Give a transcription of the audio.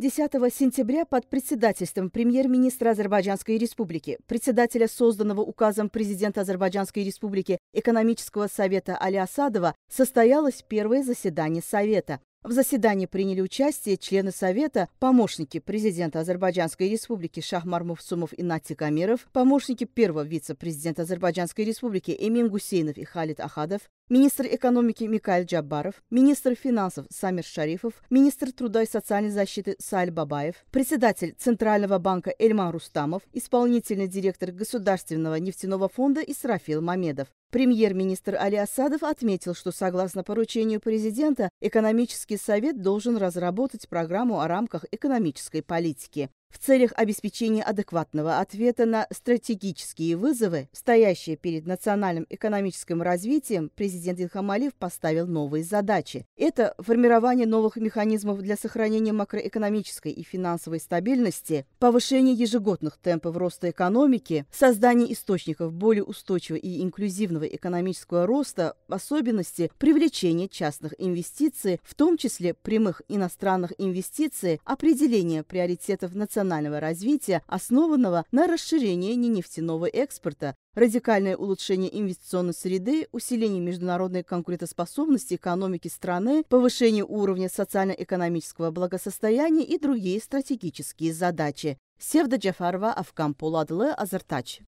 10 сентября под председательством премьер-министра Азербайджанской Республики, председателя созданного указом президента Азербайджанской Республики Экономического совета Али Асадова состоялось первое заседание Совета. В заседании приняли участие члены Совета, помощники президента Азербайджанской Республики Шахмар Муфсумов и Натик Камиров, помощники первого вице-президента Азербайджанской Республики Эмин Гусейнов и Халид Ахадов, министр экономики Микаэль Джаббаров, министр финансов Самир Шарифов, министр труда и социальной защиты Саль Бабаев, председатель Центрального банка Эльман Рустамов, исполнительный директор Государственного нефтяного фонда Исрафил Мамедов. Премьер-министр Али Асадов отметил, что согласно поручению президента, экономический совет должен разработать программу о рамках экономической политики в целях обеспечения адекватного ответа на стратегические вызовы, стоящие перед национальным экономическим развитием, президент Ильхам Алиев поставил новые задачи. Это формирование новых механизмов для сохранения макроэкономической и финансовой стабильности, повышение ежегодных темпов роста экономики, создание источников более устойчивого и инклюзивного экономического роста, в особенности привлечение частных инвестиций, в том числе прямых иностранных инвестиций, определение приоритетов национального национального развития, основанного на расширении нефтяного экспорта, радикальное улучшение инвестиционной среды, усиление международной конкурентоспособности экономики страны, повышение уровня социально-экономического благосостояния и другие стратегические задачи. Севда Джафарова, Афкам Пуладлы, Азартач.